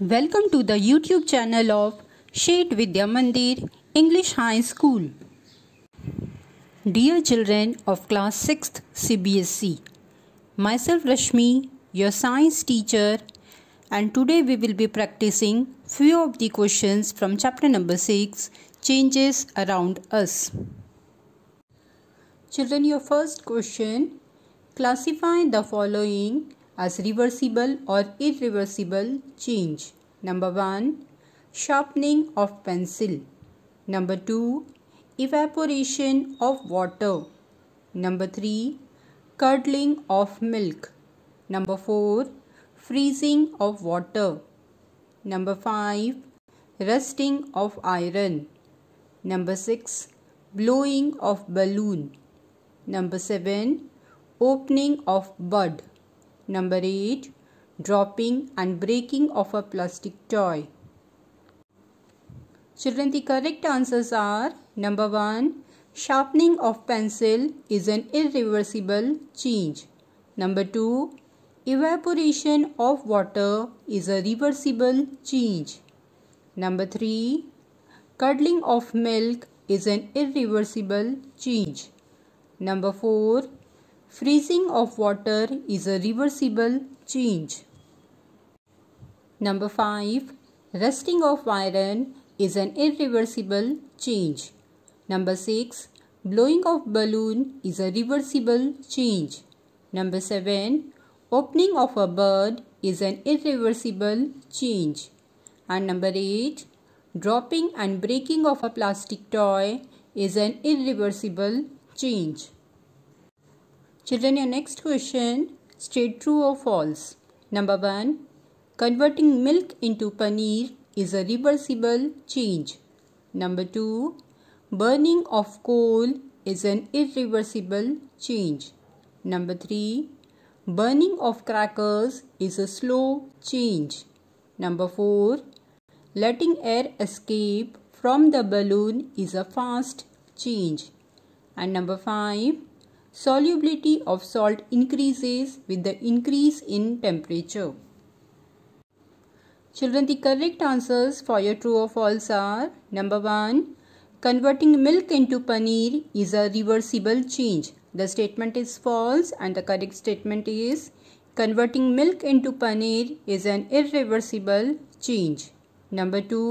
Welcome to the YouTube channel of Shade Vidya Mandir English High School. Dear children of class 6th CBSE, myself Rashmi, your science teacher, and today we will be practicing few of the questions from chapter number 6 Changes Around Us. Children, your first question classify the following as reversible or irreversible change. Number 1. Sharpening of pencil. Number 2. Evaporation of water. Number 3. Curdling of milk. Number 4. Freezing of water. Number 5. Rusting of iron. Number 6. Blowing of balloon. Number 7. Opening of bud. Number 8. Dropping and breaking of a plastic toy. Children, the correct answers are Number 1. Sharpening of pencil is an irreversible change. Number 2. Evaporation of water is a reversible change. Number 3. Curdling of milk is an irreversible change. Number 4. Freezing of water is a reversible change. Number 5. Rusting of iron is an irreversible change. Number 6. Blowing of balloon is a reversible change. Number 7. Opening of a bird is an irreversible change. And number 8. Dropping and breaking of a plastic toy is an irreversible change. Children, your next question state true or false. Number 1. Converting milk into paneer is a reversible change. Number 2. Burning of coal is an irreversible change. Number 3. Burning of crackers is a slow change. Number 4. Letting air escape from the balloon is a fast change. And number 5. Solubility of salt increases with the increase in temperature. Children, the correct answers for your true or false are number 1. Converting milk into paneer is a reversible change. The statement is false and the correct statement is converting milk into paneer is an irreversible change. Number 2.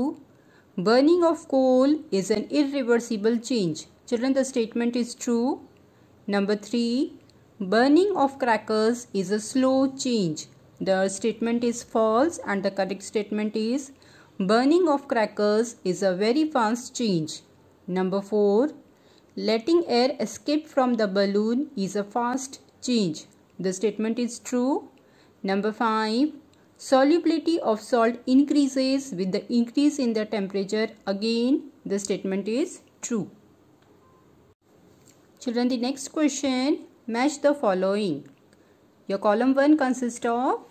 Burning of coal is an irreversible change. Children, the statement is true Number 3. Burning of crackers is a slow change. The statement is false and the correct statement is burning of crackers is a very fast change. Number 4. Letting air escape from the balloon is a fast change. The statement is true. Number 5. Solubility of salt increases with the increase in the temperature. Again, the statement is true. Children, the next question, match the following. Your column 1 consists of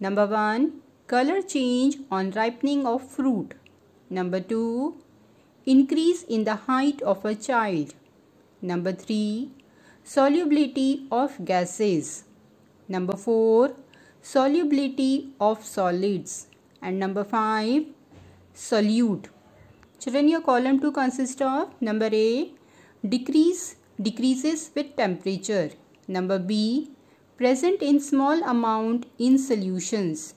number 1, color change on ripening of fruit. Number 2, increase in the height of a child. Number 3, solubility of gases. Number 4, solubility of solids. And number 5, solute. Children, your column 2 consists of number A, decrease decreases with temperature. Number B, present in small amount in solutions.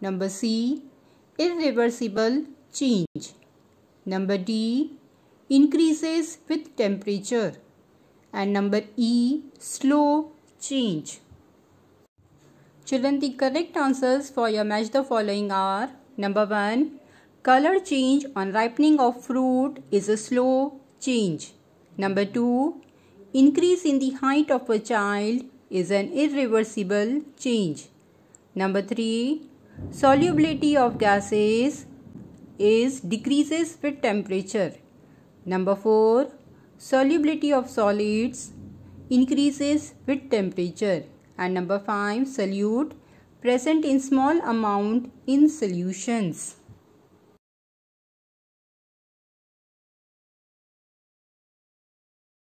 Number C, irreversible change. Number D, increases with temperature. And number E, slow change. Children, the correct answers for your match the following are Number 1. Color change on ripening of fruit is a slow change. Number 2 increase in the height of a child is an irreversible change. Number 3 solubility of gases is decreases with temperature. Number 4 solubility of solids increases with temperature and number 5 solute present in small amount in solutions.